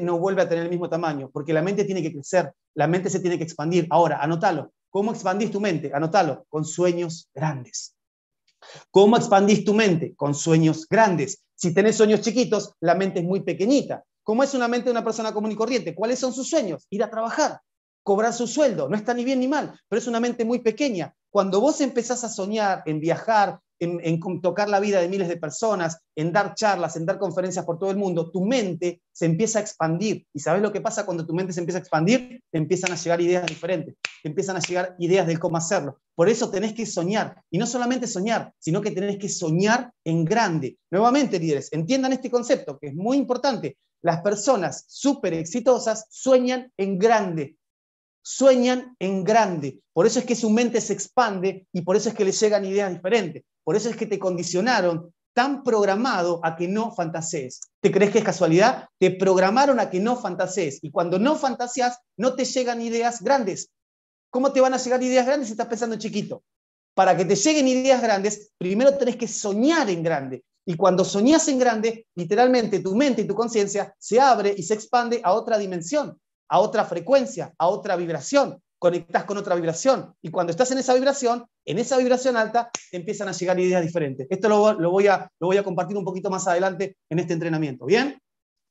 no vuelve a tener el mismo tamaño, porque la mente tiene que crecer, la mente se tiene que expandir. Ahora, anótalo. ¿Cómo expandís tu mente? Anótalo, con sueños grandes. ¿Cómo expandís tu mente? Con sueños grandes. Si tenés sueños chiquitos, la mente es muy pequeñita. ¿Cómo es una mente de una persona común y corriente? ¿Cuáles son sus sueños? Ir a trabajar, cobrar su sueldo. No está ni bien ni mal, pero es una mente muy pequeña. Cuando vos empezás a soñar en viajar, en, tocar la vida de miles de personas, en dar charlas, en dar conferencias por todo el mundo, tu mente se empieza a expandir. ¿Y sabes lo que pasa cuando tu mente se empieza a expandir? Te empiezan a llegar ideas diferentes, te empiezan a llegar ideas de cómo hacerlo. Por eso tenés que soñar. Y no solamente soñar, sino que tenés que soñar en grande. Nuevamente, líderes, entiendan este concepto que es muy importante. Las personas súper exitosas sueñan en grande sueñan en grande. Por eso es que su mente se expande y por eso es que le llegan ideas diferentes. Por eso es que te condicionaron tan programado a que no fantasees. ¿Te crees que es casualidad? Te programaron a que no fantasees. Y cuando no fantaseas, no te llegan ideas grandes. ¿Cómo te van a llegar ideas grandes si estás pensando chiquito? Para que te lleguen ideas grandes, primero tenés que soñar en grande. Y cuando soñas en grande, literalmente tu mente y tu conciencia se abre y se expande a otra dimensión a otra frecuencia, a otra vibración, conectas con otra vibración. Y cuando estás en esa vibración, en esa vibración alta, te empiezan a llegar ideas diferentes. Esto lo, voy a, compartir un poquito más adelante en este entrenamiento. ¿Bien?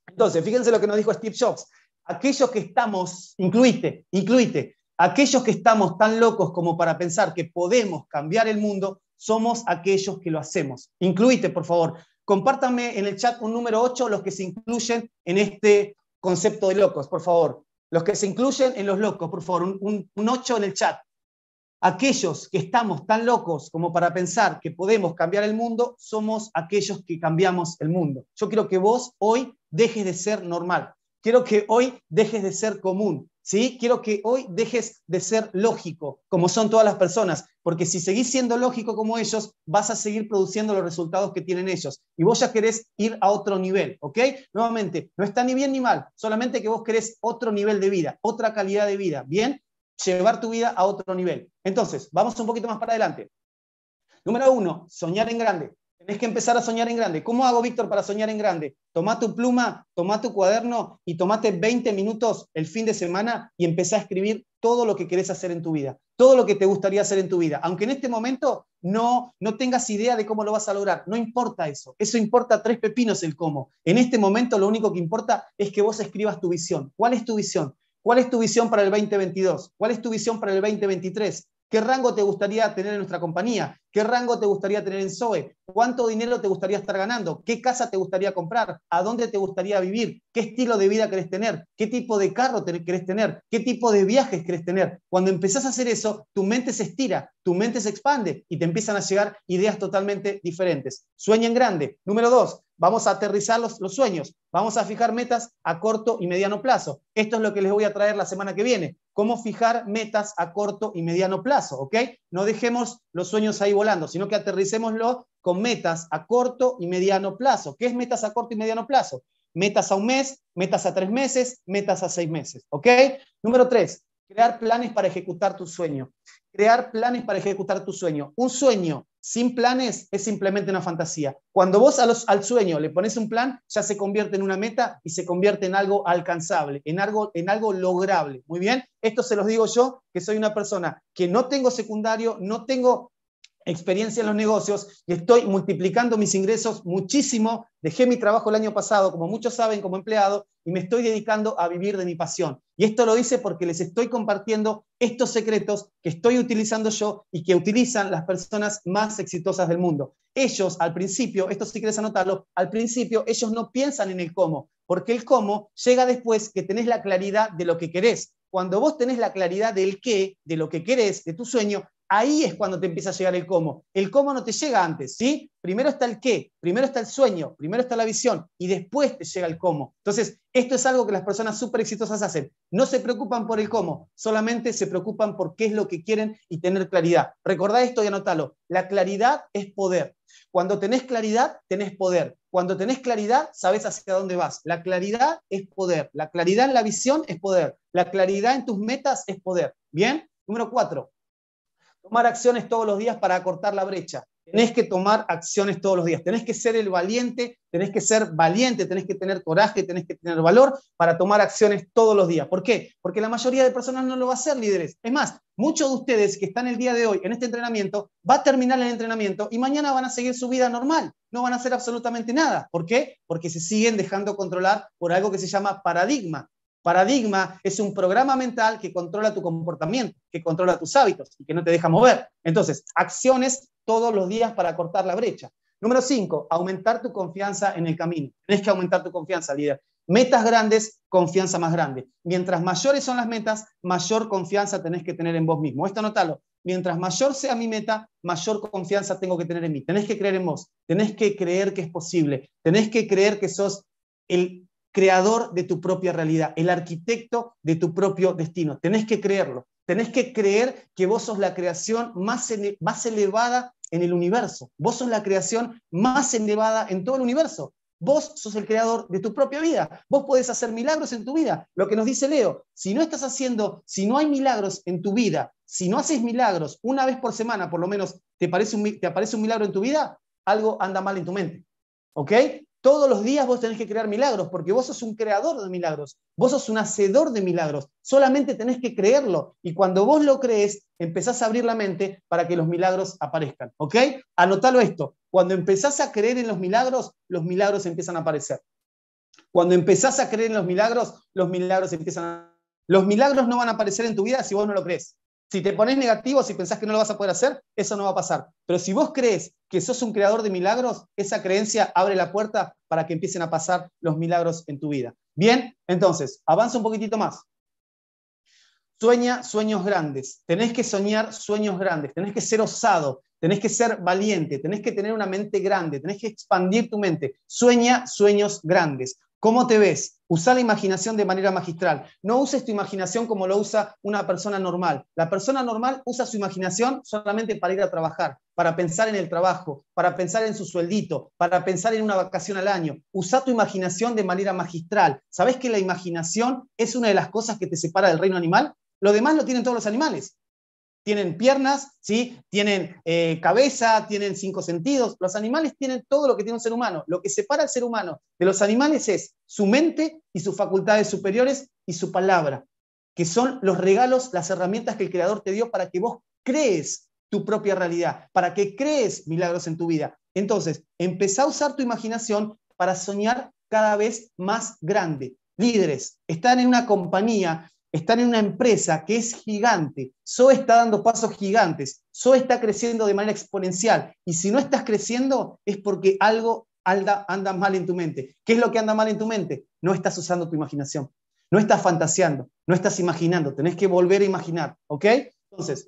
Entonces, fíjense lo que nos dijo Steve Jobs. Aquellos que estamos, incluíte incluíte, aquellos que estamos tan locos como para pensar que podemos cambiar el mundo, somos aquellos que lo hacemos. incluíte por favor. compártanme en el chat un número 8 los que se incluyen en este concepto de locos, por favor. Los que se incluyen en los locos, por favor, un, ocho en el chat. Aquellos que estamos tan locos como para pensar que podemos cambiar el mundo, somos aquellos que cambiamos el mundo. Yo quiero que vos hoy dejes de ser normal. Quiero que hoy dejes de ser común, ¿sí? Quiero que hoy dejes de ser lógico, como son todas las personas, porque si seguís siendo lógico como ellos, vas a seguir produciendo los resultados que tienen ellos. Y vos ya querés ir a otro nivel, ¿ok? Nuevamente, no está ni bien ni mal, solamente que vos querés otro nivel de vida, otra calidad de vida, ¿bien? Llevar tu vida a otro nivel. Entonces, vamos un poquito más para adelante. Número uno, soñar en grande. Tienes que empezar a soñar en grande. ¿Cómo hago, Víctor, para soñar en grande? Toma tu pluma, toma tu cuaderno y tomate 20 minutos el fin de semana y empezá a escribir todo lo que querés hacer en tu vida, todo lo que te gustaría hacer en tu vida. Aunque en este momento no, no tengas idea de cómo lo vas a lograr, no importa eso. Eso importa tres pepinos el cómo. En este momento lo único que importa es que vos escribas tu visión. ¿Cuál es tu visión? ¿Cuál es tu visión para el 2022? ¿Cuál es tu visión para el 2023? ¿Qué rango te gustaría tener en nuestra compañía? ¿Qué rango te gustaría tener en SOE? ¿Cuánto dinero te gustaría estar ganando? ¿Qué casa te gustaría comprar? ¿A dónde te gustaría vivir? ¿Qué estilo de vida querés tener? ¿Qué tipo de carro querés tener? ¿Qué tipo de viajes querés tener? Cuando empezás a hacer eso, tu mente se estira, tu mente se expande y te empiezan a llegar ideas totalmente diferentes. Sueña en grande. Número dos, Vamos a aterrizar los, sueños, vamos a fijar metas a corto y mediano plazo. Esto es lo que les voy a traer la semana que viene, cómo fijar metas a corto y mediano plazo, ¿ok? No dejemos los sueños ahí volando, sino que aterricémoslo con metas a corto y mediano plazo. ¿Qué es metas a corto y mediano plazo? Metas a un mes, metas a tres meses, metas a seis meses, ¿ok? Número tres, Crear planes para ejecutar tu sueño. Crear planes para ejecutar tu sueño. Un sueño sin planes es simplemente una fantasía. Cuando vos al sueño le pones un plan, ya se convierte en una meta y se convierte en algo alcanzable, en algo, en algo lograble. Muy bien, esto se los digo yo, que soy una persona que no tengo secundario, no tengo experiencia en los negocios y estoy multiplicando mis ingresos muchísimo. Dejé mi trabajo el año pasado, como muchos saben, como empleado, y me estoy dedicando a vivir de mi pasión. Y esto lo hice porque les estoy compartiendo estos secretos que estoy utilizando yo y que utilizan las personas más exitosas del mundo. Ellos al principio, esto si quieres anotarlo, al principio ellos no piensan en el cómo, porque el cómo llega después que tenés la claridad de lo que querés. Cuando vos tenés la claridad del qué, de lo que querés, de tu sueño, Ahí es cuando te empieza a llegar el cómo. El cómo no te llega antes, ¿sí? Primero está el qué, primero está el sueño, primero está la visión y después te llega el cómo. Entonces, esto es algo que las personas súper exitosas hacen. No se preocupan por el cómo, solamente se preocupan por qué es lo que quieren y tener claridad. Recordá esto y anótalo. La claridad es poder. Cuando tenés claridad, tenés poder. Cuando tenés claridad, sabes hacia dónde vas. La claridad es poder. La claridad en la visión es poder. La claridad en tus metas es poder. ¿Bien? Número cuatro, tomar acciones todos los días para acortar la brecha. Tenés que tomar acciones todos los días. Tenés que ser el valiente, tenés que ser valiente, tenés que tener coraje, tenés que tener valor para tomar acciones todos los días. ¿Por qué? Porque la mayoría de personas no lo va a hacer, líderes. Es más, muchos de ustedes que están el día de hoy en este entrenamiento, va a terminar el entrenamiento y mañana van a seguir su vida normal. No van a hacer absolutamente nada. ¿Por qué? Porque se siguen dejando controlar por algo que se llama paradigma. Paradigma es un programa mental que controla tu comportamiento, que controla tus hábitos y que no te deja mover. Entonces, acciones todos los días para cortar la brecha. Número cinco, aumentar tu confianza en el camino. Tienes que aumentar tu confianza, líder. Metas grandes, confianza más grande. Mientras mayores son las metas, mayor confianza tenés que tener en vos mismo. Esto anótalo. Mientras mayor sea mi meta, mayor confianza tengo que tener en mí. Tenés que creer en vos, tenés que creer que es posible, tenés que creer que sos el creador de tu propia realidad, el arquitecto de tu propio destino. Tenés que creerlo. Tenés que creer que vos sos la creación más, elevada en el universo. Vos sos la creación más elevada en todo el universo. Vos sos el creador de tu propia vida. Vos podés hacer milagros en tu vida. Lo que nos dice Leo, si no estás haciendo, si no hay milagros en tu vida, si no haces milagros una vez por semana, por lo menos, te, parece te aparece un milagro en tu vida, algo anda mal en tu mente. ¿Ok? Todos los días vos tenés que crear milagros, porque vos sos un creador de milagros, vos sos un hacedor de milagros, solamente tenés que creerlo. Y cuando vos lo crees, empezás a abrir la mente para que los milagros aparezcan, ¿ok? Anotalo esto, cuando empezás a creer en los milagros, los milagros empiezan a aparecer. Cuando empezás a creer en los milagros, los milagros empiezan a... Los milagros no van a aparecer en tu vida si vos no lo crees. Si te pones negativo, si pensás que no lo vas a poder hacer, eso no va a pasar. Pero si vos crees que sos un creador de milagros, esa creencia abre la puerta para que empiecen a pasar los milagros en tu vida. Bien, entonces, avanza un poquitito más. Sueña sueños grandes. Tenés que soñar sueños grandes. Tenés que ser osado. Tenés que ser valiente. Tenés que tener una mente grande. Tenés que expandir tu mente. Sueña sueños grandes. ¿Cómo te ves? Usa la imaginación de manera magistral. No uses tu imaginación como lo usa una persona normal. La persona normal usa su imaginación solamente para ir a trabajar, para pensar en el trabajo, para pensar en su sueldito, para pensar en una vacación al año. Usa tu imaginación de manera magistral. ¿Sabes que la imaginación es una de las cosas que te separa del reino animal? Lo demás lo tienen todos los animales tienen piernas, ¿sí? tienen eh, cabeza, tienen cinco sentidos. Los animales tienen todo lo que tiene un ser humano. Lo que separa al ser humano de los animales es su mente y sus facultades superiores y su palabra, que son los regalos, las herramientas que el Creador te dio para que vos crees tu propia realidad, para que crees milagros en tu vida. Entonces, empezá a usar tu imaginación para soñar cada vez más grande. Líderes, están en una compañía están en una empresa que es gigante. Soy está dando pasos gigantes. Soy está creciendo de manera exponencial. Y si no estás creciendo es porque algo anda, anda mal en tu mente. ¿Qué es lo que anda mal en tu mente? No estás usando tu imaginación. No estás fantaseando. No estás imaginando. Tenés que volver a imaginar. ¿Ok? Entonces,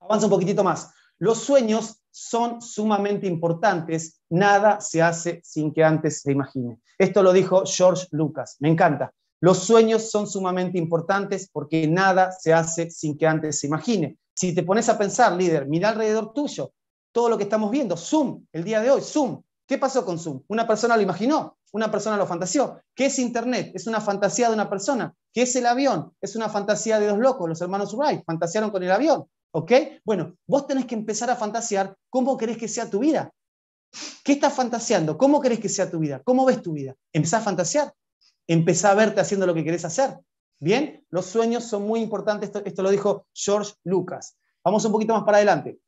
avanza un poquitito más. Los sueños son sumamente importantes. Nada se hace sin que antes se imagine. Esto lo dijo George Lucas. Me encanta. Los sueños son sumamente importantes porque nada se hace sin que antes se imagine. Si te pones a pensar, líder, mira alrededor tuyo, todo lo que estamos viendo, Zoom, el día de hoy, Zoom. ¿Qué pasó con Zoom? Una persona lo imaginó, una persona lo fantaseó. ¿Qué es Internet? Es una fantasía de una persona. ¿Qué es el avión? Es una fantasía de dos locos, los hermanos Wright, fantasearon con el avión. ¿Ok? Bueno, vos tenés que empezar a fantasear cómo querés que sea tu vida. ¿Qué estás fantaseando? ¿Cómo querés que sea tu vida? ¿Cómo ves tu vida? Empezá a fantasear empezá a verte haciendo lo que querés hacer. ¿Bien? Los sueños son muy importantes. Esto, lo dijo George Lucas. Vamos un poquito más para adelante.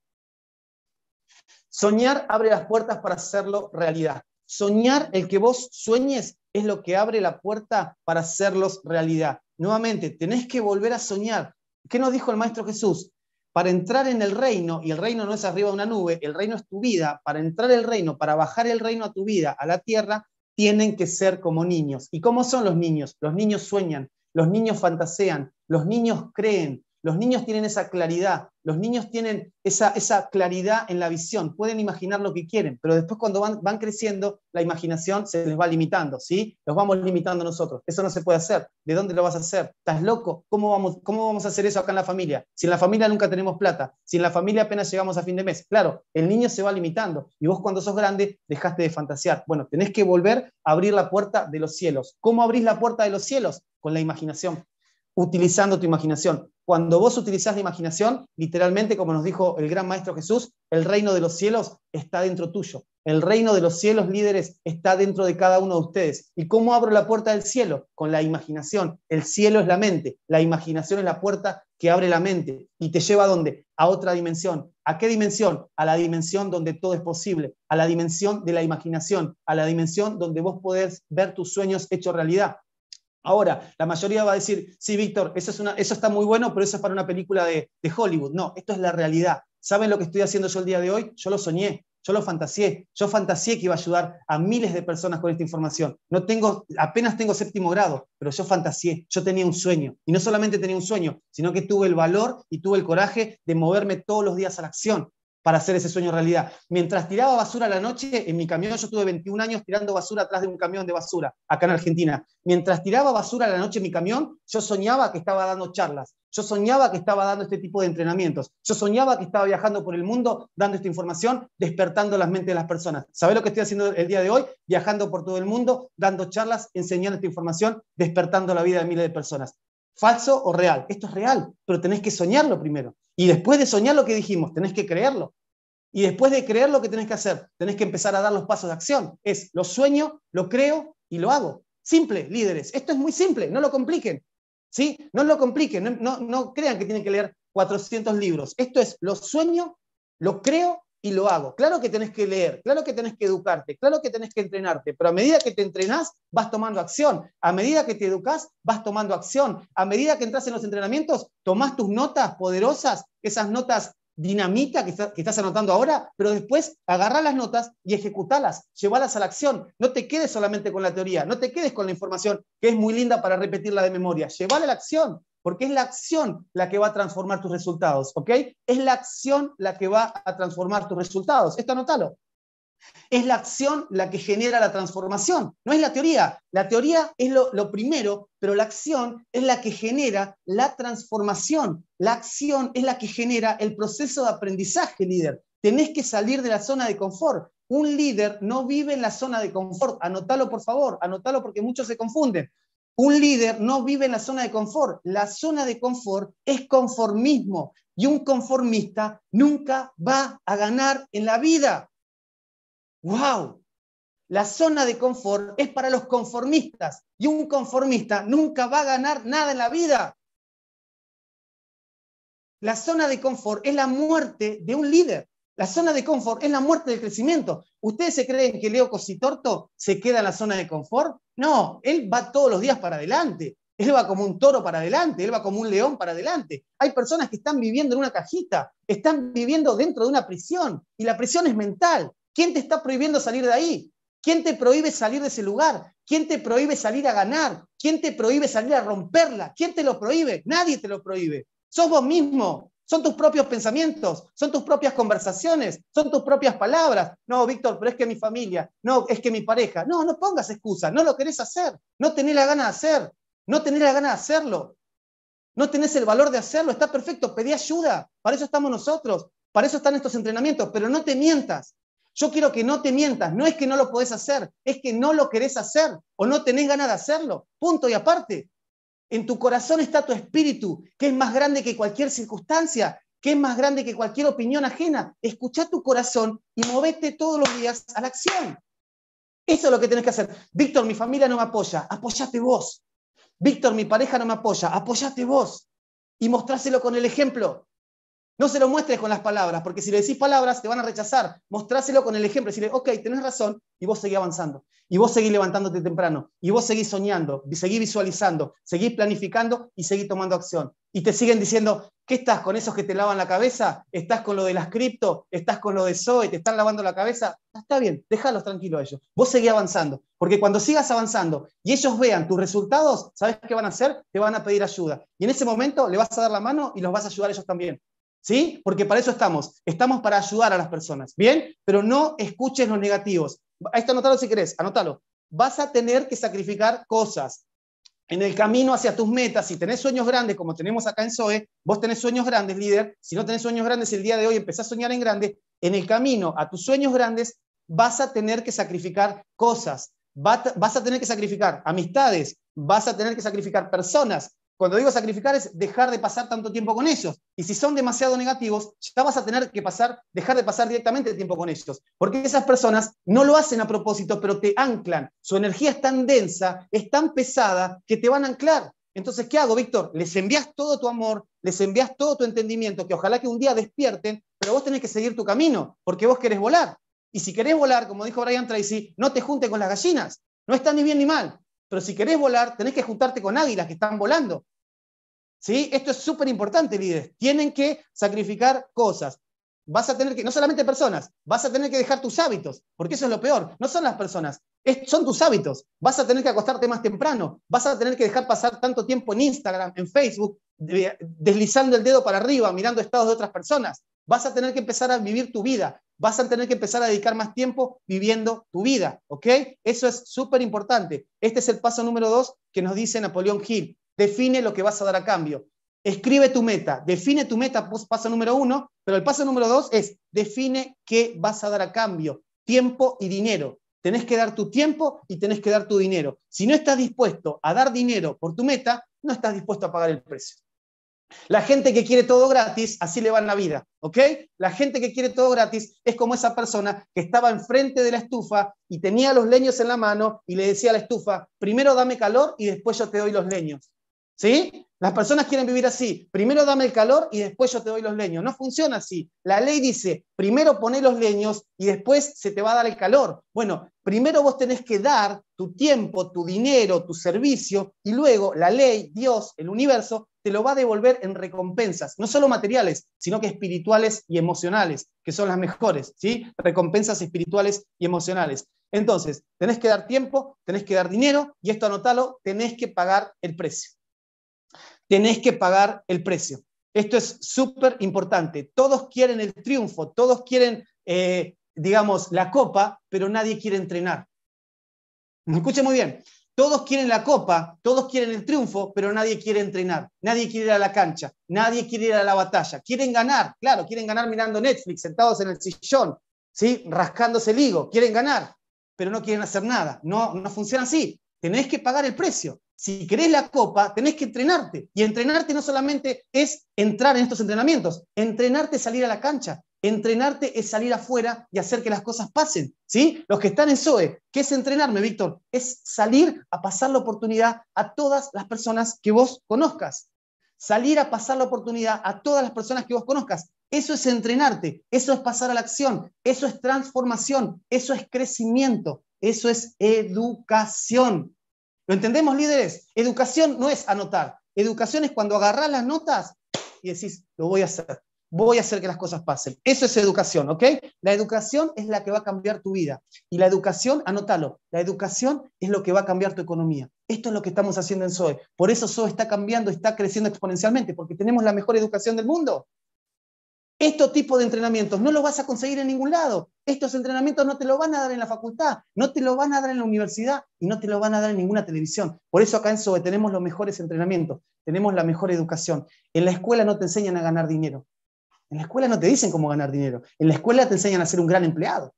Soñar abre las puertas para hacerlo realidad. Soñar, el que vos sueñes, es lo que abre la puerta para hacerlos realidad. Nuevamente, tenés que volver a soñar. ¿Qué nos dijo el Maestro Jesús? Para entrar en el reino, y el reino no es arriba de una nube, el reino es tu vida, para entrar el reino, para bajar el reino a tu vida, a la tierra, tienen que ser como niños. ¿Y cómo son los niños? Los niños sueñan, los niños fantasean, los niños creen, los niños tienen esa claridad, los niños tienen esa, esa claridad en la visión, pueden imaginar lo que quieren, pero después cuando van, van creciendo, la imaginación se les va limitando, ¿sí? Los vamos limitando nosotros. Eso no se puede hacer. ¿De dónde lo vas a hacer? ¿Estás loco? ¿Cómo vamos, cómo vamos a hacer eso acá en la familia? Si en la familia nunca tenemos plata, si en la familia apenas llegamos a fin de mes. Claro, el niño se va limitando y vos cuando sos grande dejaste de fantasear. Bueno, tenés que volver a abrir la puerta de los cielos. ¿Cómo abrís la puerta de los cielos? Con la imaginación utilizando tu imaginación. Cuando vos utilizás la imaginación, literalmente, como nos dijo el gran maestro Jesús, el reino de los cielos está dentro tuyo. El reino de los cielos, líderes, está dentro de cada uno de ustedes. ¿Y cómo abro la puerta del cielo? Con la imaginación. El cielo es la mente. La imaginación es la puerta que abre la mente y te lleva a dónde? A otra dimensión. ¿A qué dimensión? A la dimensión donde todo es posible, a la dimensión de la imaginación, a la dimensión donde vos podés ver tus sueños hechos realidad. Ahora, la mayoría va a decir, sí, Víctor, eso, es una, eso está muy bueno, pero eso es para una película de, Hollywood. No, esto es la realidad. ¿Saben lo que estoy haciendo yo el día de hoy? Yo lo soñé, yo lo fantaseé, yo fantaseé que iba a ayudar a miles de personas con esta información. No tengo, apenas tengo séptimo grado, pero yo fantaseé, yo tenía un sueño. Y no solamente tenía un sueño, sino que tuve el valor y tuve el coraje de moverme todos los días a la acción para hacer ese sueño realidad. Mientras tiraba basura a la noche, en mi camión yo tuve 21 años tirando basura atrás de un camión de basura, acá en Argentina. Mientras tiraba basura a la noche en mi camión, yo soñaba que estaba dando charlas, yo soñaba que estaba dando este tipo de entrenamientos, yo soñaba que estaba viajando por el mundo dando esta información, despertando las mentes de las personas. ¿Sabés lo que estoy haciendo el día de hoy? Viajando por todo el mundo, dando charlas, enseñando esta información, despertando la vida de miles de personas falso o real. Esto es real, pero tenés que soñarlo primero. Y después de soñar lo que dijimos, tenés que creerlo. Y después de creer lo que tenés que hacer, tenés que empezar a dar los pasos de acción. Es lo sueño, lo creo y lo hago. Simple, líderes. Esto es muy simple, no lo compliquen. ¿sí? No lo compliquen, no, no, no crean que tienen que leer 400 libros. Esto es lo sueño, lo creo y lo hago. Claro que tenés que leer, claro que tenés que educarte, claro que tenés que entrenarte, pero a medida que te entrenás vas tomando acción, a medida que te educás vas tomando acción, a medida que entras en los entrenamientos tomás tus notas poderosas, esas notas dinamita que, estás anotando ahora, pero después agarra las notas y ejecutalas, llevarlas a la acción. No te quedes solamente con la teoría, no te quedes con la información que es muy linda para repetirla de memoria, Llévala a la acción porque es la acción la que va a transformar tus resultados, ¿ok? Es la acción la que va a transformar tus resultados. Esto anótalo. Es la acción la que genera la transformación, no es la teoría. La teoría es lo, primero, pero la acción es la que genera la transformación. La acción es la que genera el proceso de aprendizaje, líder. Tenés que salir de la zona de confort. Un líder no vive en la zona de confort. Anótalo, por favor, anótalo porque muchos se confunden. Un líder no vive en la zona de confort. La zona de confort es conformismo y un conformista nunca va a ganar en la vida. ¡Wow! La zona de confort es para los conformistas y un conformista nunca va a ganar nada en la vida. La zona de confort es la muerte de un líder. La zona de confort es la muerte del crecimiento. ¿Ustedes se creen que Leo Cositorto se queda en la zona de confort? No, él va todos los días para adelante. Él va como un toro para adelante, él va como un león para adelante. Hay personas que están viviendo en una cajita, están viviendo dentro de una prisión y la prisión es mental. ¿Quién te está prohibiendo salir de ahí? ¿Quién te prohíbe salir de ese lugar? ¿Quién te prohíbe salir a ganar? ¿Quién te prohíbe salir a romperla? ¿Quién te lo prohíbe? Nadie te lo prohíbe. Sos vos mismo. Son tus propios pensamientos, son tus propias conversaciones, son tus propias palabras. No, Víctor, pero es que mi familia, no, es que mi pareja. No, no pongas excusas, no lo querés hacer, no tenés la gana de hacer, no tenés la gana de hacerlo, no tenés el valor de hacerlo, está perfecto, pedí ayuda, para eso estamos nosotros, para eso están estos entrenamientos, pero no te mientas. Yo quiero que no te mientas, no es que no lo podés hacer, es que no lo querés hacer o no tenés ganas de hacerlo, punto y aparte. En tu corazón está tu espíritu, que es más grande que cualquier circunstancia, que es más grande que cualquier opinión ajena. Escucha tu corazón y movete todos los días a la acción. Eso es lo que tenés que hacer. Víctor, mi familia no me apoya. Apoyate vos. Víctor, mi pareja no me apoya. Apoyate vos. Y mostráselo con el ejemplo. No se lo muestres con las palabras, porque si le decís palabras te van a rechazar. Mostráselo con el ejemplo, decirle, ok, tenés razón, y vos seguís avanzando, y vos seguís levantándote temprano, y vos seguís soñando, y seguís visualizando, seguís planificando y seguís tomando acción. Y te siguen diciendo, ¿qué estás con esos que te lavan la cabeza? ¿Estás con lo de las cripto? ¿Estás con lo de Zoe? ¿Te están lavando la cabeza? Ah, está bien, déjalos tranquilos a ellos. Vos seguís avanzando, porque cuando sigas avanzando y ellos vean tus resultados, ¿sabes qué van a hacer? Te van a pedir ayuda. Y en ese momento le vas a dar la mano y los vas a ayudar ellos también. ¿sí? Porque para eso estamos. Estamos para ayudar a las personas, ¿bien? Pero no escuches los negativos. Ahí está, anótalo si querés, anótalo. Vas a tener que sacrificar cosas. En el camino hacia tus metas, si tenés sueños grandes, como tenemos acá en SOE, vos tenés sueños grandes, líder. Si no tenés sueños grandes el día de hoy, empezás a soñar en grande. En el camino a tus sueños grandes, vas a tener que sacrificar cosas. Vas a tener que sacrificar amistades, vas a tener que sacrificar personas, cuando digo sacrificar es dejar de pasar tanto tiempo con ellos. Y si son demasiado negativos, ya vas a tener que pasar, dejar de pasar directamente el tiempo con ellos. Porque esas personas no lo hacen a propósito, pero te anclan. Su energía es tan densa, es tan pesada, que te van a anclar. Entonces, ¿qué hago, Víctor? Les envías todo tu amor, les envías todo tu entendimiento, que ojalá que un día despierten, pero vos tenés que seguir tu camino, porque vos querés volar. Y si querés volar, como dijo Brian Tracy, no te junte con las gallinas. No está ni bien ni mal pero si querés volar, tenés que juntarte con águilas que están volando. ¿Sí? Esto es súper importante, líderes. Tienen que sacrificar cosas. Vas a tener que, no solamente personas, vas a tener que dejar tus hábitos, porque eso es lo peor. No son las personas, son tus hábitos. Vas a tener que acostarte más temprano, vas a tener que dejar pasar tanto tiempo en Instagram, en Facebook, deslizando el dedo para arriba, mirando estados de otras personas. Vas a tener que empezar a vivir tu vida vas a tener que empezar a dedicar más tiempo viviendo tu vida, ¿ok? Eso es súper importante. Este es el paso número dos que nos dice Napoleón Hill. Define lo que vas a dar a cambio. Escribe tu meta, define tu meta, pues, paso número uno, pero el paso número dos es define qué vas a dar a cambio, tiempo y dinero. Tenés que dar tu tiempo y tenés que dar tu dinero. Si no estás dispuesto a dar dinero por tu meta, no estás dispuesto a pagar el precio. La gente que quiere todo gratis, así le va en la vida, ¿ok? La gente que quiere todo gratis es como esa persona que estaba enfrente de la estufa y tenía los leños en la mano y le decía a la estufa, primero dame calor y después yo te doy los leños, ¿sí? Las personas quieren vivir así. Primero dame el calor y después yo te doy los leños. No funciona así. La ley dice, primero poné los leños y después se te va a dar el calor. Bueno, primero vos tenés que dar tu tiempo, tu dinero, tu servicio y luego la ley, Dios, el universo, te lo va a devolver en recompensas, no solo materiales, sino que espirituales y emocionales, que son las mejores, ¿sí? Recompensas espirituales y emocionales. Entonces, tenés que dar tiempo, tenés que dar dinero y esto anótalo, tenés que pagar el precio tenés que pagar el precio. Esto es súper importante. Todos quieren el triunfo, todos quieren, eh, digamos, la copa, pero nadie quiere entrenar. ¿Me escuchen muy bien. Todos quieren la copa, todos quieren el triunfo, pero nadie quiere entrenar, nadie quiere ir a la cancha, nadie quiere ir a la batalla. Quieren ganar, claro, quieren ganar mirando Netflix, sentados en el sillón, ¿sí? rascándose el higo, quieren ganar, pero no quieren hacer nada. No, no funciona así tenés que pagar el precio. Si querés la copa, tenés que entrenarte. Y entrenarte no solamente es entrar en estos entrenamientos, entrenarte es salir a la cancha, entrenarte es salir afuera y hacer que las cosas pasen. ¿sí? Los que están en SOE, ¿qué es entrenarme, Víctor? Es salir a pasar la oportunidad a todas las personas que vos conozcas. Salir a pasar la oportunidad a todas las personas que vos conozcas. Eso es entrenarte, eso es pasar a la acción, eso es transformación, eso es crecimiento. Eso es educación. ¿Lo entendemos, líderes? Educación no es anotar. Educación es cuando agarras las notas y decís, lo voy a hacer. Voy a hacer que las cosas pasen. Eso es educación, ¿ok? La educación es la que va a cambiar tu vida. Y la educación, anótalo, la educación es lo que va a cambiar tu economía. Esto es lo que estamos haciendo en SOE. Por eso SOE está cambiando, está creciendo exponencialmente, porque tenemos la mejor educación del mundo. Estos tipos de entrenamientos no los vas a conseguir en ningún lado. Estos entrenamientos no te lo van a dar en la facultad, no te lo van a dar en la universidad y no te lo van a dar en ninguna televisión. Por eso acá en SOE tenemos los mejores entrenamientos, tenemos la mejor educación. En la escuela no te enseñan a ganar dinero. En la escuela no te dicen cómo ganar dinero. En la escuela te enseñan a ser un gran empleado,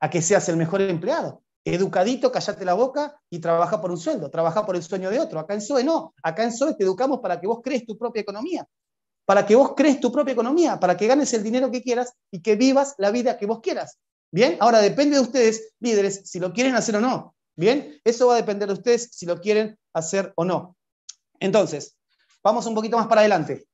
a que seas el mejor empleado. Educadito, callate la boca y trabaja por un sueldo, trabaja por el sueño de otro. Acá en SOE no, acá en SOE te educamos para que vos crees tu propia economía, para que vos crees tu propia economía, para que ganes el dinero que quieras y que vivas la vida que vos quieras. Bien, ahora depende de ustedes, líderes, si lo quieren hacer o no. Bien, eso va a depender de ustedes si lo quieren hacer o no. Entonces, vamos un poquito más para adelante.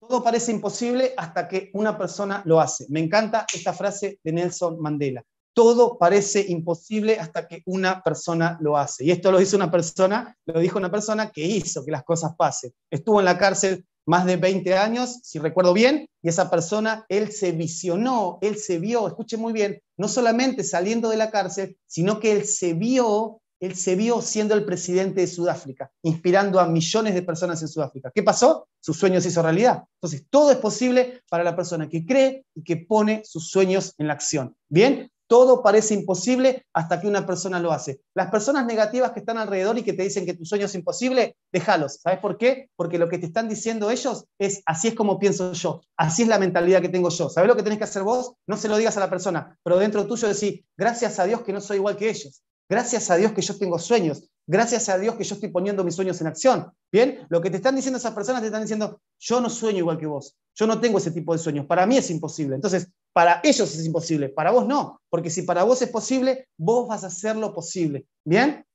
Todo parece imposible hasta que una persona lo hace. Me encanta esta frase de Nelson Mandela. Todo parece imposible hasta que una persona lo hace. Y esto lo hizo una persona, lo dijo una persona que hizo que las cosas pasen. Estuvo en la cárcel más de 20 años, si recuerdo bien, y esa persona, él se visionó, él se vio, escuche muy bien, no solamente saliendo de la cárcel, sino que él se vio, él se vio siendo el presidente de Sudáfrica, inspirando a millones de personas en Sudáfrica. ¿Qué pasó? Sus sueños se hizo realidad. Entonces, todo es posible para la persona que cree y que pone sus sueños en la acción. Bien, todo parece imposible hasta que una persona lo hace. Las personas negativas que están alrededor y que te dicen que tu sueño es imposible, déjalos. ¿Sabes por qué? Porque lo que te están diciendo ellos es así es como pienso yo, así es la mentalidad que tengo yo. ¿Sabes lo que tenés que hacer vos? No se lo digas a la persona, pero dentro tuyo decís, gracias a Dios que no soy igual que ellos. Gracias a Dios que yo tengo sueños. Gracias a Dios que yo estoy poniendo mis sueños en acción. Bien, lo que te están diciendo esas personas te están diciendo, yo no sueño igual que vos. Yo no tengo ese tipo de sueños. Para mí es imposible. Entonces, para ellos es imposible, para vos no, porque si para vos es posible, vos vas a hacer lo posible. ¿Bien?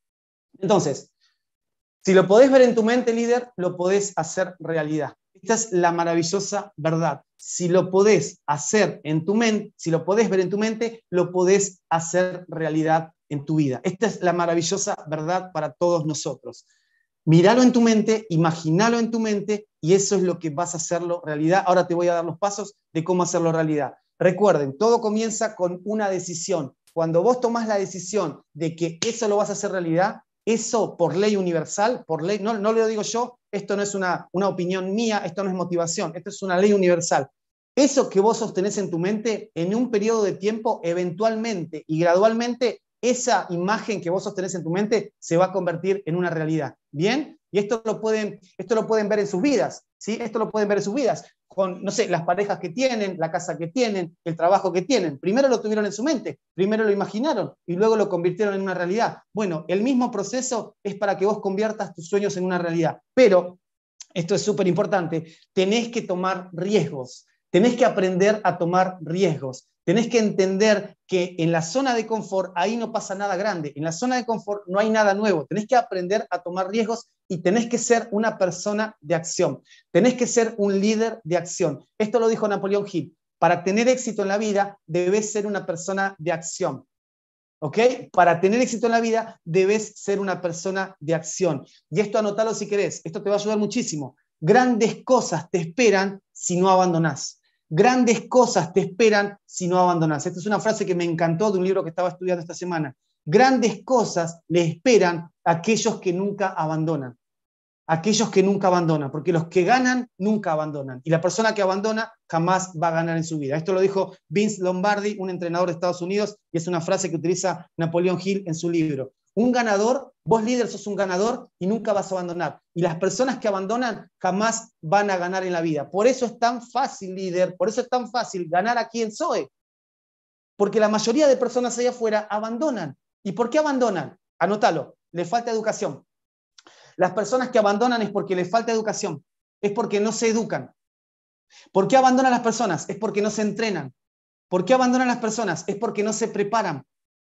Entonces, si lo podés ver en tu mente, líder, lo podés hacer realidad. Esta es la maravillosa verdad. Si lo podés hacer en tu mente, si lo podés ver en tu mente, lo podés hacer realidad en tu vida. Esta es la maravillosa verdad para todos nosotros. Miralo en tu mente, imaginalo en tu mente y eso es lo que vas a hacerlo realidad. Ahora te voy a dar los pasos de cómo hacerlo realidad. Recuerden, todo comienza con una decisión. Cuando vos tomás la decisión de que eso lo vas a hacer realidad, eso por ley universal, por ley, no, no lo digo yo, esto no es una, una opinión mía, esto no es motivación, esto es una ley universal. Eso que vos sostenés en tu mente, en un periodo de tiempo, eventualmente y gradualmente, esa imagen que vos sostenés en tu mente se va a convertir en una realidad. ¿Bien? Y esto lo pueden, esto lo pueden ver en sus vidas, ¿sí? Esto lo pueden ver en sus vidas, con, no sé, las parejas que tienen, la casa que tienen, el trabajo que tienen. Primero lo tuvieron en su mente, primero lo imaginaron y luego lo convirtieron en una realidad. Bueno, el mismo proceso es para que vos conviertas tus sueños en una realidad, pero, esto es súper importante, tenés que tomar riesgos. Tenés que aprender a tomar riesgos. Tenés que entender que en la zona de confort ahí no pasa nada grande, en la zona de confort no hay nada nuevo, tenés que aprender a tomar riesgos y tenés que ser una persona de acción, tenés que ser un líder de acción. Esto lo dijo Napoleón Hill, para tener éxito en la vida debes ser una persona de acción. ¿Ok? Para tener éxito en la vida debes ser una persona de acción. Y esto anotalo si querés, esto te va a ayudar muchísimo. Grandes cosas te esperan si no abandonás. Grandes cosas te esperan si no abandonas. Esta es una frase que me encantó de un libro que estaba estudiando esta semana. Grandes cosas le esperan a aquellos que nunca abandonan. Aquellos que nunca abandonan, porque los que ganan nunca abandonan. Y la persona que abandona jamás va a ganar en su vida. Esto lo dijo Vince Lombardi, un entrenador de Estados Unidos, y es una frase que utiliza Napoleón Hill en su libro. Un ganador, vos líder sos un ganador y nunca vas a abandonar. Y las personas que abandonan jamás van a ganar en la vida. Por eso es tan fácil líder, por eso es tan fácil ganar aquí en Zoe. Porque la mayoría de personas allá afuera abandonan. ¿Y por qué abandonan? Anótalo, le falta educación. Las personas que abandonan es porque les falta educación, es porque no se educan. ¿Por qué abandonan las personas? Es porque no se entrenan. ¿Por qué abandonan las personas? Es porque no se preparan.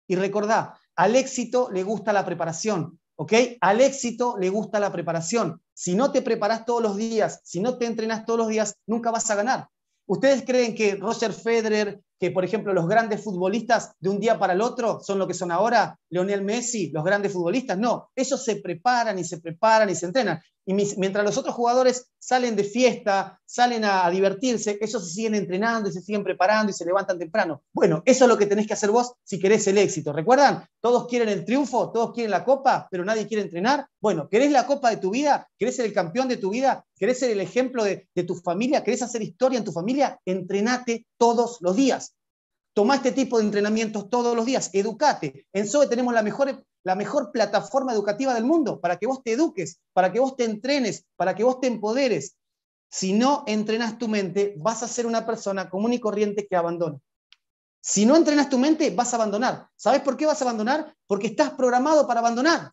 Y recordad. Al éxito le gusta la preparación, ¿ok? Al éxito le gusta la preparación. Si no te preparas todos los días, si no te entrenas todos los días, nunca vas a ganar. ¿Ustedes creen que Roger Federer, que, por ejemplo, los grandes futbolistas de un día para el otro son lo que son ahora, Leonel Messi, los grandes futbolistas, no, ellos se preparan y se preparan y se entrenan. Y mientras los otros jugadores salen de fiesta, salen a, divertirse, ellos se siguen entrenando y se siguen preparando y se levantan temprano. Bueno, eso es lo que tenés que hacer vos si querés el éxito. ¿Recuerdan? Todos quieren el triunfo, todos quieren la copa, pero nadie quiere entrenar. Bueno, ¿querés la copa de tu vida? ¿Querés ser el campeón de tu vida? ¿Querés ser el ejemplo de, de tu familia? ¿Querés hacer historia en tu familia? Entrenate todos los días. Toma este tipo de entrenamientos todos los días, educate. En SOE tenemos la mejor, la mejor plataforma educativa del mundo para que vos te eduques, para que vos te entrenes, para que vos te empoderes. Si no entrenas tu mente, vas a ser una persona común y corriente que abandona. Si no entrenas tu mente, vas a abandonar. ¿Sabes por qué vas a abandonar? Porque estás programado para abandonar.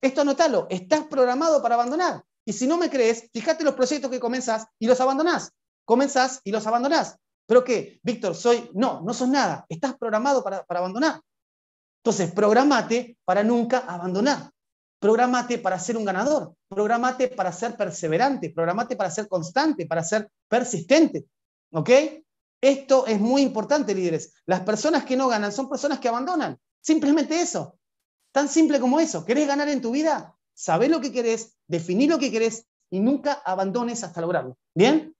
Esto anótalo, estás programado para abandonar. Y si no me crees, fíjate los proyectos que comenzás y los abandonás. Comenzás y los abandonás. ¿Pero qué? Víctor, soy. No, no sos nada. Estás programado para, para abandonar. Entonces, programate para nunca abandonar. Programate para ser un ganador. Programate para ser perseverante. Programate para ser constante, para ser persistente. ¿Ok? Esto es muy importante, líderes. Las personas que no ganan son personas que abandonan. Simplemente eso. Tan simple como eso. ¿Querés ganar en tu vida? Sabé lo que querés, definí lo que querés y nunca abandones hasta lograrlo. ¿Bien?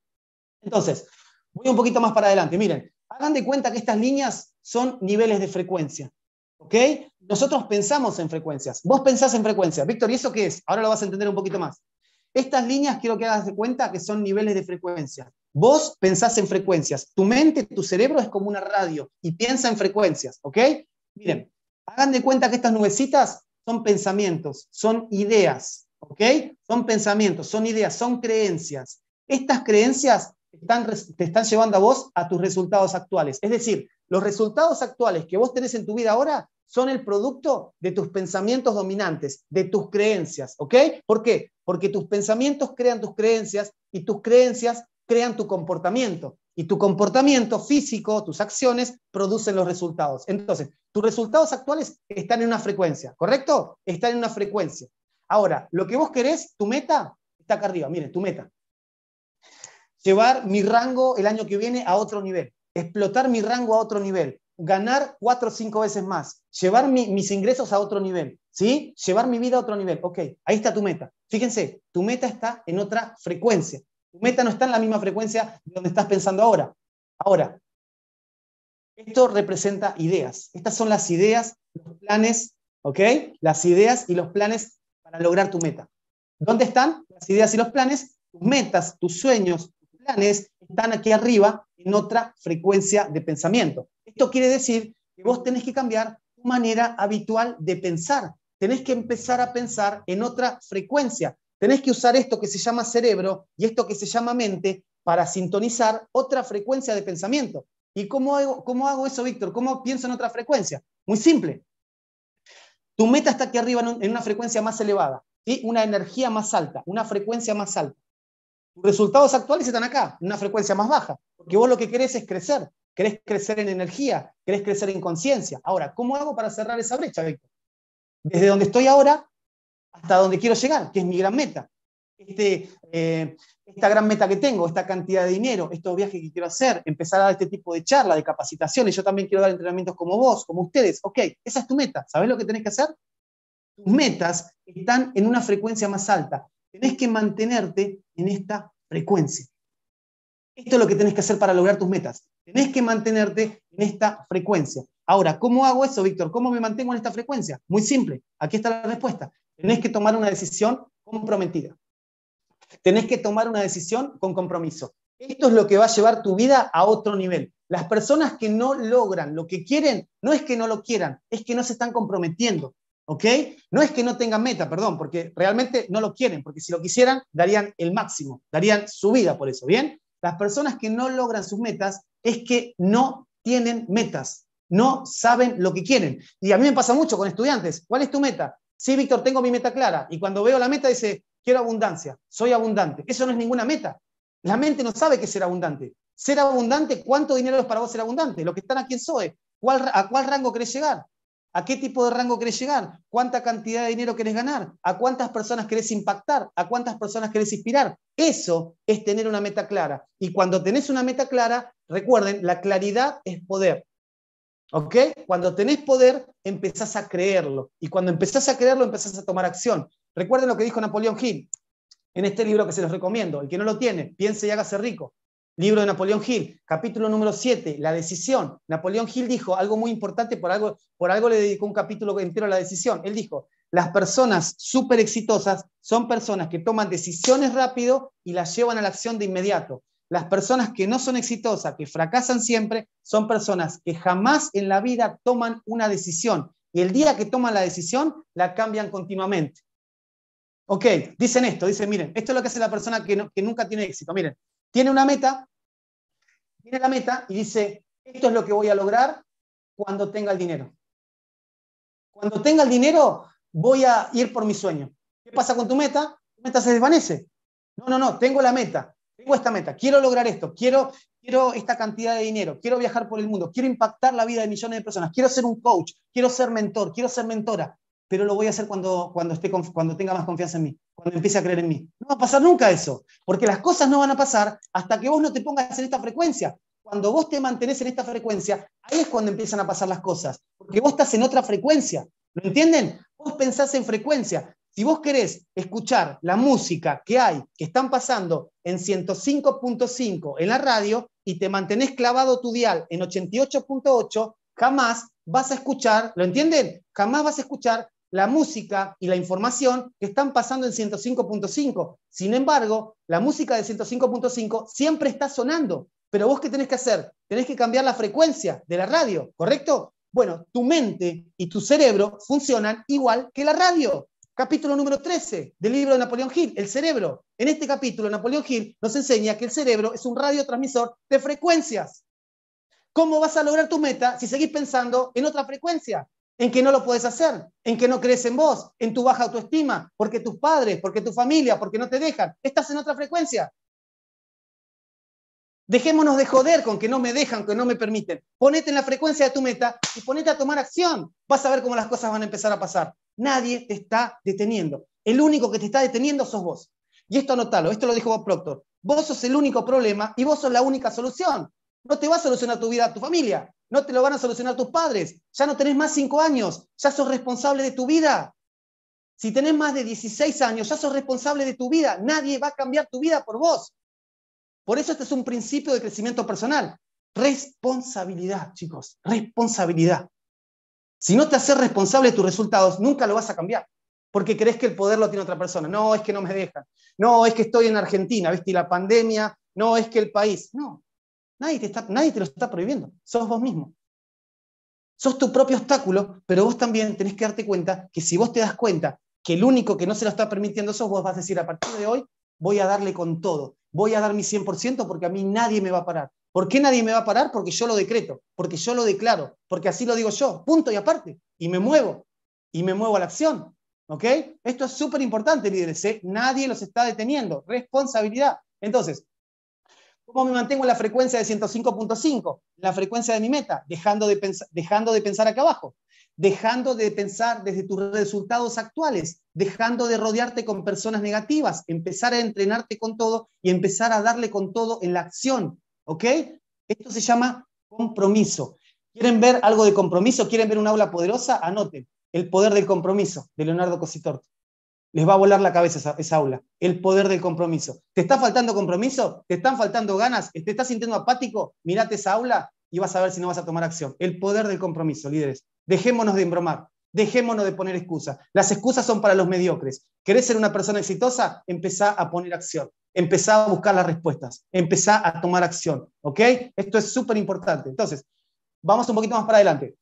Entonces, Voy un poquito más para adelante. Miren, hagan de cuenta que estas líneas son niveles de frecuencia. ¿Ok? Nosotros pensamos en frecuencias. Vos pensás en frecuencias. Víctor, ¿y eso qué es? Ahora lo vas a entender un poquito más. Estas líneas quiero que hagas de cuenta que son niveles de frecuencia. Vos pensás en frecuencias. Tu mente, tu cerebro es como una radio y piensa en frecuencias. ¿Ok? Miren, hagan de cuenta que estas nubecitas son pensamientos, son ideas. ¿Ok? Son pensamientos, son ideas, son creencias. Estas creencias están, te están llevando a vos a tus resultados actuales. Es decir, los resultados actuales que vos tenés en tu vida ahora son el producto de tus pensamientos dominantes, de tus creencias, ¿ok? ¿Por qué? Porque tus pensamientos crean tus creencias y tus creencias crean tu comportamiento. Y tu comportamiento físico, tus acciones, producen los resultados. Entonces, tus resultados actuales están en una frecuencia, ¿correcto? Están en una frecuencia. Ahora, lo que vos querés, tu meta, está acá arriba, miren, tu meta llevar mi rango el año que viene a otro nivel, explotar mi rango a otro nivel, ganar cuatro o cinco veces más, llevar mis ingresos a otro nivel, ¿sí? Llevar mi vida a otro nivel. Ok, ahí está tu meta. Fíjense, tu meta está en otra frecuencia. Tu meta no está en la misma frecuencia donde estás pensando ahora. Ahora, esto representa ideas. Estas son las ideas, los planes, ¿ok? Las ideas y los planes para lograr tu meta. ¿Dónde están las ideas y los planes? Tus metas, tus sueños, planes están aquí arriba en otra frecuencia de pensamiento. Esto quiere decir que vos tenés que cambiar tu manera habitual de pensar. Tenés que empezar a pensar en otra frecuencia. Tenés que usar esto que se llama cerebro y esto que se llama mente para sintonizar otra frecuencia de pensamiento. ¿Y cómo hago, eso, Víctor? ¿Cómo pienso en otra frecuencia? Muy simple. Tu meta está aquí arriba en, una frecuencia más elevada, y una energía más alta, una frecuencia más alta. Tus resultados actuales están acá, en una frecuencia más baja, porque vos lo que querés es crecer, querés crecer en energía, querés crecer en conciencia. Ahora, ¿cómo hago para cerrar esa brecha, Víctor? Desde donde estoy ahora hasta donde quiero llegar, que es mi gran meta. Este, eh, esta gran meta que tengo, esta cantidad de dinero, estos viajes que quiero hacer, empezar a dar este tipo de charlas, de capacitaciones, yo también quiero dar entrenamientos como vos, como ustedes. Ok, esa es tu meta. ¿Sabés lo que tenés que hacer? Tus metas están en una frecuencia más alta tenés que mantenerte en esta frecuencia. Esto es lo que tenés que hacer para lograr tus metas. Tenés que mantenerte en esta frecuencia. Ahora, ¿cómo hago eso, Víctor? ¿Cómo me mantengo en esta frecuencia? Muy simple. Aquí está la respuesta. Tenés que tomar una decisión comprometida. Tenés que tomar una decisión con compromiso. Esto es lo que va a llevar tu vida a otro nivel. Las personas que no logran lo que quieren, no es que no lo quieran, es que no se están comprometiendo. ¿ok? No es que no tengan meta, perdón, porque realmente no lo quieren, porque si lo quisieran, darían el máximo, darían su vida por eso, ¿bien? Las personas que no logran sus metas es que no tienen metas, no saben lo que quieren. Y a mí me pasa mucho con estudiantes, ¿cuál es tu meta? Sí, Víctor, tengo mi meta clara. Y cuando veo la meta dice, quiero abundancia, soy abundante. Eso no es ninguna meta. La mente no sabe qué es ser abundante. Ser abundante, ¿cuánto dinero es para vos ser abundante? Lo que están aquí en SOE, ¿a cuál rango querés llegar? ¿A qué tipo de rango querés llegar? ¿Cuánta cantidad de dinero querés ganar? ¿A cuántas personas querés impactar? ¿A cuántas personas querés inspirar? Eso es tener una meta clara. Y cuando tenés una meta clara, recuerden, la claridad es poder. ¿Ok? Cuando tenés poder, empezás a creerlo. Y cuando empezás a creerlo, empezás a tomar acción. Recuerden lo que dijo Napoleón Hill en este libro que se los recomiendo. El que no lo tiene, piense y hágase rico. Libro de Napoleón Hill, capítulo número 7, La decisión. Napoleón Hill dijo algo muy importante, por algo, por algo le dedicó un capítulo entero a la decisión. Él dijo, las personas súper exitosas son personas que toman decisiones rápido y las llevan a la acción de inmediato. Las personas que no son exitosas, que fracasan siempre, son personas que jamás en la vida toman una decisión. Y el día que toman la decisión, la cambian continuamente. Ok, dicen esto, dicen, miren, esto es lo que hace la persona que, que nunca tiene éxito. Miren, tiene una meta, tiene la meta y dice, esto es lo que voy a lograr cuando tenga el dinero. Cuando tenga el dinero, voy a ir por mi sueño. ¿Qué pasa con tu meta? Tu meta se desvanece. No, no, no, tengo la meta, tengo esta meta, quiero lograr esto, quiero, quiero esta cantidad de dinero, quiero viajar por el mundo, quiero impactar la vida de millones de personas, quiero ser un coach, quiero ser mentor, quiero ser mentora pero lo voy a hacer cuando, cuando, esté, cuando tenga más confianza en mí, cuando empiece a creer en mí. No va a pasar nunca eso, porque las cosas no van a pasar hasta que vos no te pongas en esta frecuencia. Cuando vos te mantenés en esta frecuencia, ahí es cuando empiezan a pasar las cosas, porque vos estás en otra frecuencia. ¿Lo entienden? Vos pensás en frecuencia. Si vos querés escuchar la música que hay, que están pasando en 105.5 en la radio y te mantenés clavado tu dial en 88.8, jamás vas a escuchar, ¿lo entienden? Jamás vas a escuchar la música y la información que están pasando en 105.5. Sin embargo, la música de 105.5 siempre está sonando. Pero vos, ¿qué tenés que hacer? Tenés que cambiar la frecuencia de la radio, ¿correcto? Bueno, tu mente y tu cerebro funcionan igual que la radio. Capítulo número 13 del libro de Napoleón Hill, El cerebro. En este capítulo, Napoleón Hill nos enseña que el cerebro es un radiotransmisor de frecuencias. ¿Cómo vas a lograr tu meta si seguís pensando en otra frecuencia? en que no lo puedes hacer, en que no crees en vos, en tu baja autoestima, porque tus padres, porque tu familia, porque no te dejan. Estás en otra frecuencia. Dejémonos de joder con que no me dejan, que no me permiten. Ponete en la frecuencia de tu meta y ponete a tomar acción. Vas a ver cómo las cosas van a empezar a pasar. Nadie te está deteniendo. El único que te está deteniendo sos vos. Y esto anotalo, esto lo dijo Bob Proctor. Vos sos el único problema y vos sos la única solución. No te va a solucionar tu vida tu familia, no te lo van a solucionar tus padres, ya no tenés más cinco años, ya sos responsable de tu vida. Si tenés más de 16 años, ya sos responsable de tu vida, nadie va a cambiar tu vida por vos. Por eso este es un principio de crecimiento personal. Responsabilidad, chicos, responsabilidad. Si no te haces responsable de tus resultados, nunca lo vas a cambiar, porque crees que el poder lo tiene otra persona. No, es que no me dejan. No, es que estoy en Argentina, ¿viste? Y la pandemia, no, es que el país. No, Nadie te, está, nadie lo está prohibiendo, sos vos mismo. Sos tu propio obstáculo, pero vos también tenés que darte cuenta que si vos te das cuenta que el único que no se lo está permitiendo sos vos, vas a decir, a partir de hoy voy a darle con todo, voy a dar mi 100% porque a mí nadie me va a parar. ¿Por qué nadie me va a parar? Porque yo lo decreto, porque yo lo declaro, porque así lo digo yo, punto y aparte, y me muevo, y me muevo a la acción. ¿Ok? Esto es súper importante, líderes. ¿eh? Nadie los está deteniendo. Responsabilidad. Entonces, ¿Cómo me mantengo en la frecuencia de 105.5? La frecuencia de mi meta, dejando de, pensar, dejando de pensar acá abajo, dejando de pensar desde tus resultados actuales, dejando de rodearte con personas negativas, empezar a entrenarte con todo y empezar a darle con todo en la acción. ¿Ok? Esto se llama compromiso. ¿Quieren ver algo de compromiso? ¿Quieren ver una aula poderosa? Anoten. El poder del compromiso de Leonardo Cositorto les va a volar la cabeza esa, aula, el poder del compromiso. ¿Te está faltando compromiso? ¿Te están faltando ganas? ¿Te estás sintiendo apático? Mirate esa aula y vas a ver si no vas a tomar acción. El poder del compromiso, líderes. Dejémonos de embromar, dejémonos de poner excusas. Las excusas son para los mediocres. ¿Querés ser una persona exitosa? Empezá a poner acción. Empezá a buscar las respuestas. Empezá a tomar acción. ¿Ok? Esto es súper importante. Entonces, vamos un poquito más para adelante.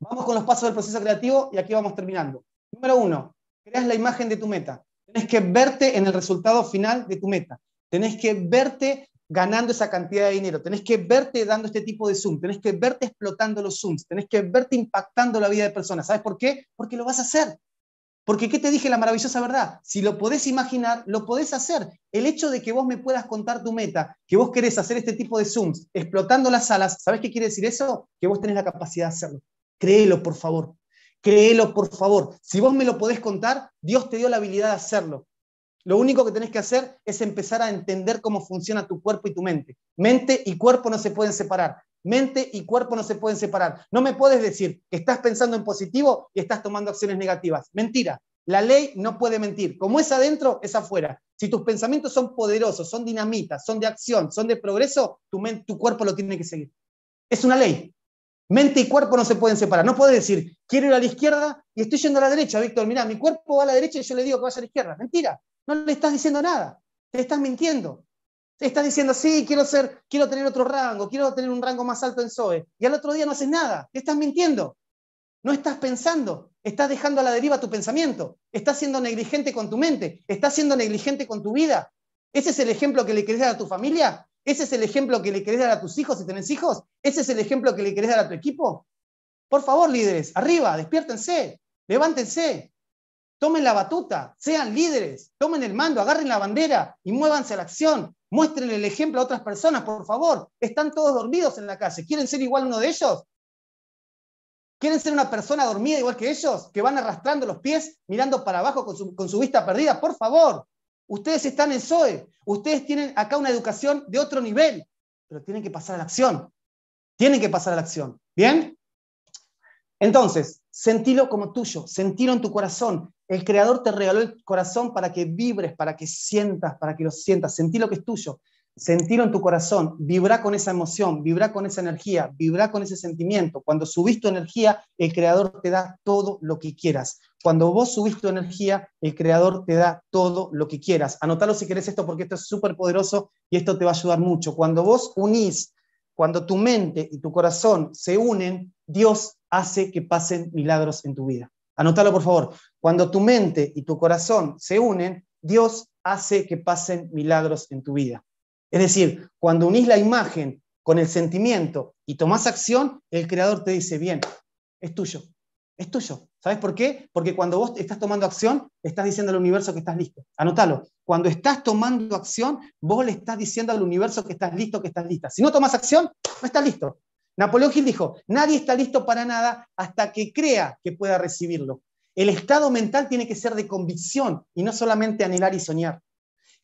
Vamos con los pasos del proceso creativo y aquí vamos terminando. Número uno, creas la imagen de tu meta. Tenés que verte en el resultado final de tu meta. Tenés que verte ganando esa cantidad de dinero. Tenés que verte dando este tipo de Zoom. Tenés que verte explotando los Zooms. Tenés que verte impactando la vida de personas. ¿Sabes por qué? Porque lo vas a hacer. Porque, ¿qué te dije la maravillosa verdad? Si lo podés imaginar, lo podés hacer. El hecho de que vos me puedas contar tu meta, que vos querés hacer este tipo de Zooms, explotando las salas, ¿sabes qué quiere decir eso? Que vos tenés la capacidad de hacerlo. Créelo, por favor. Créelo, por favor. Si vos me lo podés contar, Dios te dio la habilidad de hacerlo. Lo único que tenés que hacer es empezar a entender cómo funciona tu cuerpo y tu mente. Mente y cuerpo no se pueden separar. Mente y cuerpo no se pueden separar. No me puedes decir que estás pensando en positivo y estás tomando acciones negativas. Mentira. La ley no puede mentir. Como es adentro, es afuera. Si tus pensamientos son poderosos, son dinamitas, son de acción, son de progreso, tu, tu cuerpo lo tiene que seguir. Es una ley. Mente y cuerpo no se pueden separar. No puedes decir, quiero ir a la izquierda y estoy yendo a la derecha, Víctor. Mirá, mi cuerpo va a la derecha y yo le digo que vaya a la izquierda. Mentira. No le estás diciendo nada. Te estás mintiendo. Te estás diciendo, sí, quiero, ser, quiero tener otro rango, quiero tener un rango más alto en SOE. Y al otro día no haces nada. Te estás mintiendo. No estás pensando. Estás dejando a la deriva tu pensamiento. Estás siendo negligente con tu mente. Estás siendo negligente con tu vida. ¿Ese es el ejemplo que le querés dar a tu familia? ¿Ese es el ejemplo que le querés dar a tus hijos si tenés hijos? ¿Ese es el ejemplo que le querés dar a tu equipo? Por favor, líderes, arriba, despiértense, levántense, tomen la batuta, sean líderes, tomen el mando, agarren la bandera y muévanse a la acción. Muéstrenle el ejemplo a otras personas, por favor. Están todos dormidos en la calle. ¿Quieren ser igual uno de ellos? ¿Quieren ser una persona dormida igual que ellos? Que van arrastrando los pies, mirando para abajo con con su vista perdida. Por favor, Ustedes están en SOE, ustedes tienen acá una educación de otro nivel, pero tienen que pasar a la acción. Tienen que pasar a la acción. ¿Bien? Entonces, sentilo como tuyo, sentilo en tu corazón. El Creador te regaló el corazón para que vibres, para que sientas, para que lo sientas. Sentilo que es tuyo, sentilo en tu corazón, vibra con esa emoción, vibra con esa energía, vibra con ese sentimiento. Cuando subís tu energía, el Creador te da todo lo que quieras. Cuando vos subís tu energía, el creador te da todo lo que quieras. Anotalo si querés esto porque esto es súper poderoso y esto te va a ayudar mucho. Cuando vos unís, cuando tu mente y tu corazón se unen, Dios hace que pasen milagros en tu vida. Anotalo por favor. Cuando tu mente y tu corazón se unen, Dios hace que pasen milagros en tu vida. Es decir, cuando unís la imagen con el sentimiento y tomás acción, el creador te dice, bien, es tuyo, es tuyo. ¿Sabes por qué? Porque cuando vos estás tomando acción, estás diciendo al universo que estás listo. Anótalo. Cuando estás tomando acción, vos le estás diciendo al universo que estás listo, que estás lista. Si no tomas acción, no estás listo. Napoleón Gil dijo, nadie está listo para nada hasta que crea que pueda recibirlo. El estado mental tiene que ser de convicción y no solamente anhelar y soñar.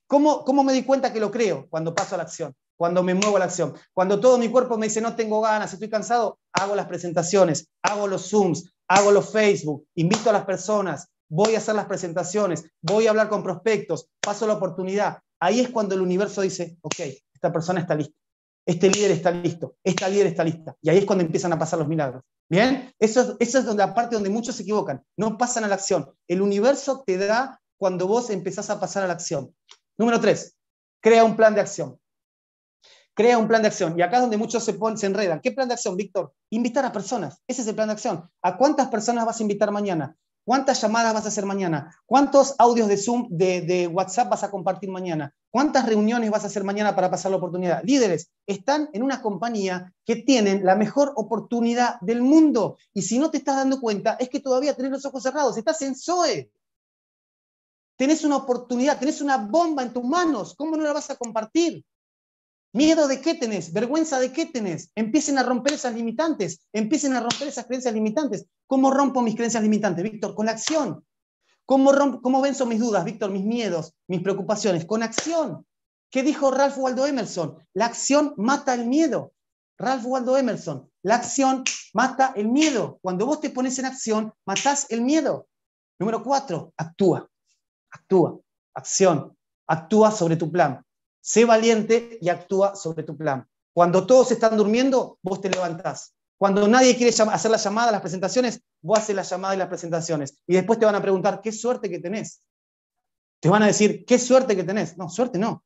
¿Cómo, ¿Cómo me di cuenta que lo creo? Cuando paso a la acción cuando me muevo a la acción. Cuando todo mi cuerpo me dice no tengo ganas, estoy cansado, hago las presentaciones, hago los Zooms, hago los Facebook, invito a las personas, voy a hacer las presentaciones, voy a hablar con prospectos, paso la oportunidad. Ahí es cuando el universo dice, ok, esta persona está lista, este líder está listo, esta líder está lista. Y ahí es cuando empiezan a pasar los milagros. ¿Bien? Eso es, donde, la parte donde muchos se equivocan, no pasan a la acción. El universo te da cuando vos empezás a pasar a la acción. Número tres, crea un plan de acción crea un plan de acción. Y acá es donde muchos se, ponen, se enredan. ¿Qué plan de acción, Víctor? Invitar a personas. Ese es el plan de acción. ¿A cuántas personas vas a invitar mañana? ¿Cuántas llamadas vas a hacer mañana? ¿Cuántos audios de Zoom, de, de, WhatsApp vas a compartir mañana? ¿Cuántas reuniones vas a hacer mañana para pasar la oportunidad? Líderes, están en una compañía que tienen la mejor oportunidad del mundo. Y si no te estás dando cuenta, es que todavía tenés los ojos cerrados. Estás en SOE. Tenés una oportunidad, tenés una bomba en tus manos. ¿Cómo no la vas a compartir? ¿Miedo de qué tenés? ¿Vergüenza de qué tenés? Empiecen a romper esas limitantes, empiecen a romper esas creencias limitantes. ¿Cómo rompo mis creencias limitantes, Víctor? Con la acción. ¿Cómo, rompo, ¿Cómo venzo mis dudas, Víctor, mis miedos, mis preocupaciones? Con acción. ¿Qué dijo Ralph Waldo Emerson? La acción mata el miedo. Ralph Waldo Emerson, la acción mata el miedo. Cuando vos te pones en acción, matás el miedo. Número cuatro, actúa. Actúa. Acción. Actúa sobre tu plan Sé valiente y actúa sobre tu plan. Cuando todos están durmiendo, vos te levantás. Cuando nadie quiere hacer la llamada las presentaciones, vos haces la llamada y las presentaciones. Y después te van a preguntar, qué suerte que tenés. Te van a decir, qué suerte que tenés. No, suerte no.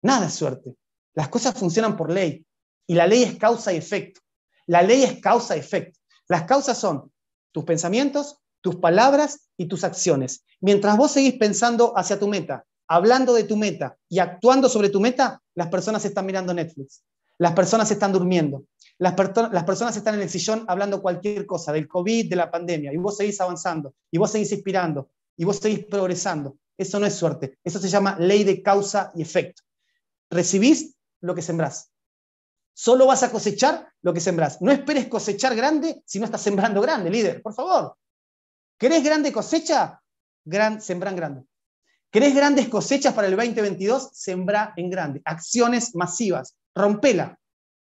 Nada es suerte. Las cosas funcionan por ley. Y la ley es causa y efecto. La ley es causa y efecto. Las causas son tus pensamientos, tus palabras y tus acciones. Mientras vos seguís pensando hacia tu meta, hablando de tu meta y actuando sobre tu meta, las personas están mirando Netflix, las personas están durmiendo, las, personas están en el sillón hablando cualquier cosa, del COVID, de la pandemia, y vos seguís avanzando, y vos seguís inspirando, y vos seguís progresando. Eso no es suerte, eso se llama ley de causa y efecto. Recibís lo que sembrás. Solo vas a cosechar lo que sembrás. No esperes cosechar grande si no estás sembrando grande, líder, por favor. ¿Querés grande cosecha? Gran, sembran grande. ¿Querés grandes cosechas para el 2022? Sembra en grande. Acciones masivas. Rompela.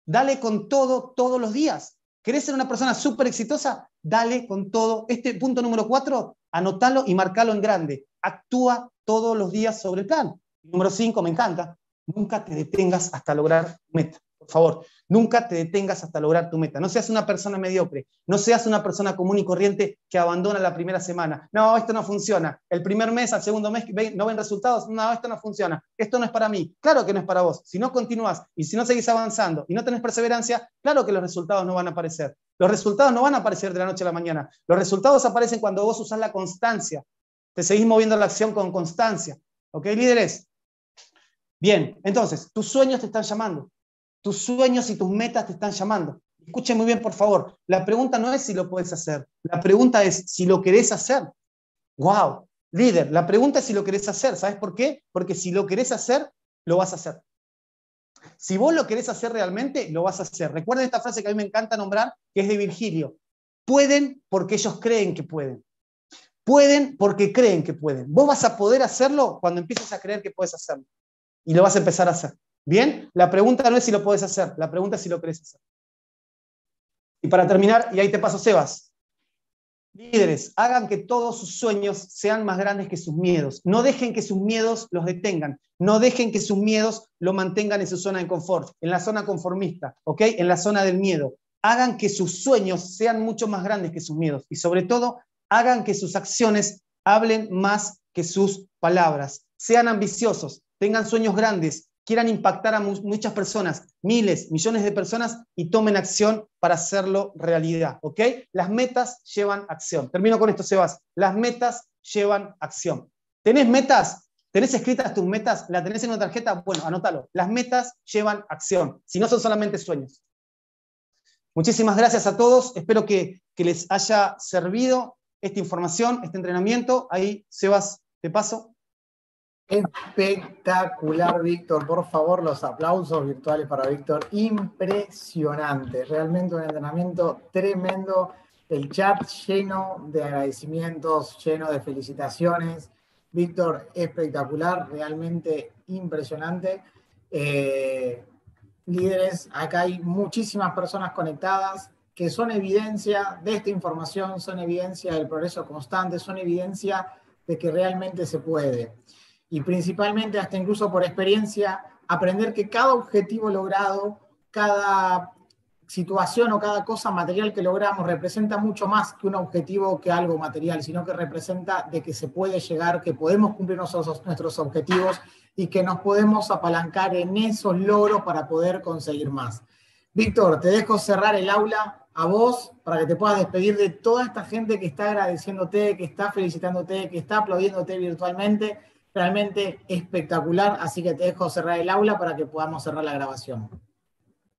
Dale con todo todos los días. ¿Querés ser una persona súper exitosa? Dale con todo. Este punto número cuatro, anótalo y marcalo en grande. Actúa todos los días sobre el plan. Número cinco, me encanta. Nunca te detengas hasta lograr meta. Por favor, nunca te detengas hasta lograr tu meta. No seas una persona mediocre, no seas una persona común y corriente que abandona la primera semana. No, esto no funciona. El primer mes, al segundo mes, no ven resultados. No, esto no funciona. Esto no es para mí. Claro que no es para vos. Si no continúas y si no seguís avanzando y no tenés perseverancia, claro que los resultados no van a aparecer. Los resultados no van a aparecer de la noche a la mañana. Los resultados aparecen cuando vos usás la constancia. Te seguís moviendo la acción con constancia. ¿Ok, líderes? Bien, entonces, tus sueños te están llamando. Tus sueños y tus metas te están llamando. Escuchen muy bien, por favor. La pregunta no es si lo puedes hacer. La pregunta es si lo querés hacer. ¡Wow! Líder, la pregunta es si lo querés hacer. ¿Sabes por qué? Porque si lo querés hacer, lo vas a hacer. Si vos lo querés hacer realmente, lo vas a hacer. Recuerden esta frase que a mí me encanta nombrar, que es de Virgilio. Pueden porque ellos creen que pueden. Pueden porque creen que pueden. Vos vas a poder hacerlo cuando empieces a creer que puedes hacerlo. Y lo vas a empezar a hacer. Bien, la pregunta no es si lo puedes hacer, la pregunta es si lo querés hacer. Y para terminar, y ahí te paso, Sebas. Líderes, hagan que todos sus sueños sean más grandes que sus miedos. No dejen que sus miedos los detengan. No dejen que sus miedos lo mantengan en su zona de confort, en la zona conformista, ¿ok? En la zona del miedo. Hagan que sus sueños sean mucho más grandes que sus miedos. Y sobre todo, hagan que sus acciones hablen más que sus palabras. Sean ambiciosos, tengan sueños grandes, quieran impactar a muchas personas, miles, millones de personas y tomen acción para hacerlo realidad, ¿ok? Las metas llevan acción. Termino con esto, Sebas. Las metas llevan acción. ¿Tenés metas? ¿Tenés escritas tus metas? ¿La tenés en una tarjeta? Bueno, anótalo. Las metas llevan acción, si no son solamente sueños. Muchísimas gracias a todos. Espero que, que les haya servido esta información, este entrenamiento. Ahí, Sebas, te paso. Espectacular, Víctor. Por favor, los aplausos virtuales para Víctor. Impresionante. Realmente un entrenamiento tremendo. El chat lleno de agradecimientos, lleno de felicitaciones. Víctor, espectacular, realmente impresionante. Eh, líderes, acá hay muchísimas personas conectadas que son evidencia de esta información, son evidencia del progreso constante, son evidencia de que realmente se puede y principalmente hasta incluso por experiencia, aprender que cada objetivo logrado, cada situación o cada cosa material que logramos representa mucho más que un objetivo que algo material, sino que representa de que se puede llegar, que podemos cumplir nuestros, nuestros objetivos y que nos podemos apalancar en esos logros para poder conseguir más. Víctor, te dejo cerrar el aula a vos para que te puedas despedir de toda esta gente que está agradeciéndote, que está felicitándote, que está aplaudiéndote virtualmente realmente espectacular, así que te dejo cerrar el aula para que podamos cerrar la grabación.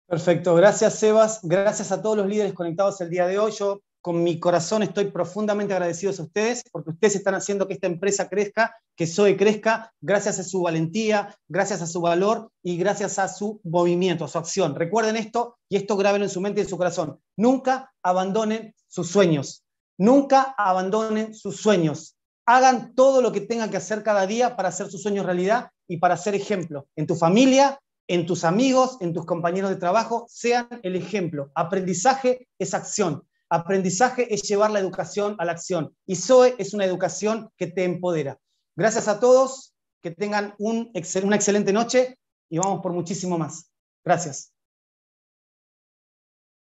Perfecto, gracias Sebas, gracias a todos los líderes conectados el día de hoy. Yo con mi corazón estoy profundamente agradecido a ustedes porque ustedes están haciendo que esta empresa crezca, que SOE crezca, gracias a su valentía, gracias a su valor y gracias a su movimiento, a su acción. Recuerden esto y esto graben en su mente y en su corazón. Nunca abandonen sus sueños, nunca abandonen sus sueños hagan todo lo que tengan que hacer cada día para hacer sus sueños realidad y para ser ejemplo. En tu familia, en tus amigos, en tus compañeros de trabajo, sean el ejemplo. Aprendizaje es acción. Aprendizaje es llevar la educación a la acción. Y SOE es una educación que te empodera. Gracias a todos, que tengan una excelente noche y vamos por muchísimo más. Gracias.